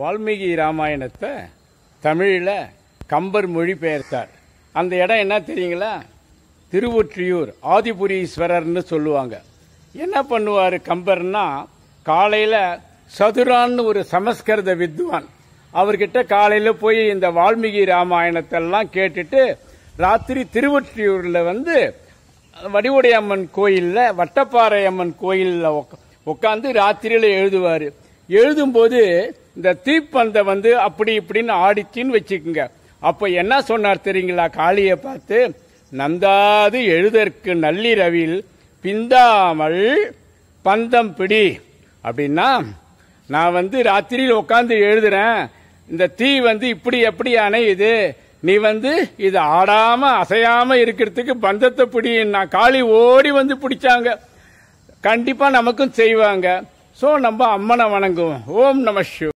வால்மீகி ராமாயணத்தை தமிழில் கம்பர் மொழி பெயர்த்தார் அந்த இடம் என்ன தெரியுங்களா திருவொற்றியூர் ஆதிபுரீஸ்வரர்னு சொல்லுவாங்க என்ன பண்ணுவார் கம்பர்னா காலையில் சதுரான்னு ஒரு சமஸ்கிருத வித்வான் அவர்கிட்ட காலையில் போய் இந்த வால்மீகி ராமாயணத்தெல்லாம் கேட்டுட்டு ராத்திரி திருவொற்றியூரில் வந்து வடிவுடையம்மன் கோயிலில் வட்டப்பாறை அம்மன் கோயிலில் உட்காந்து ராத்திரியில் எழுதுவார் எழுதும்போது இந்த தீப்பந்தை வந்து அப்படி இப்படின்னு ஆடிச்சின்னு வச்சுக்கோங்க அப்போ என்ன சொன்னார் தெரியுங்களா காளியை பார்த்து நந்தாது எழுதற்கு நள்ளிரவில் பிந்தாமல் பந்தம் பிடி அப்படின்னா நான் வந்து ராத்திரியில் உட்காந்து எழுதுறேன் இந்த தீ வந்து இப்படி எப்படி அணையுது நீ வந்து இது ஆடாம அசையாம இருக்கிறதுக்கு பந்தத்தை பிடி நான் காளி ஓடி வந்து பிடிச்சாங்க கண்டிப்பா நமக்கும் செய்வாங்க ஸோ நம்ம அம்மனை வணங்குவோம் ஓம் நம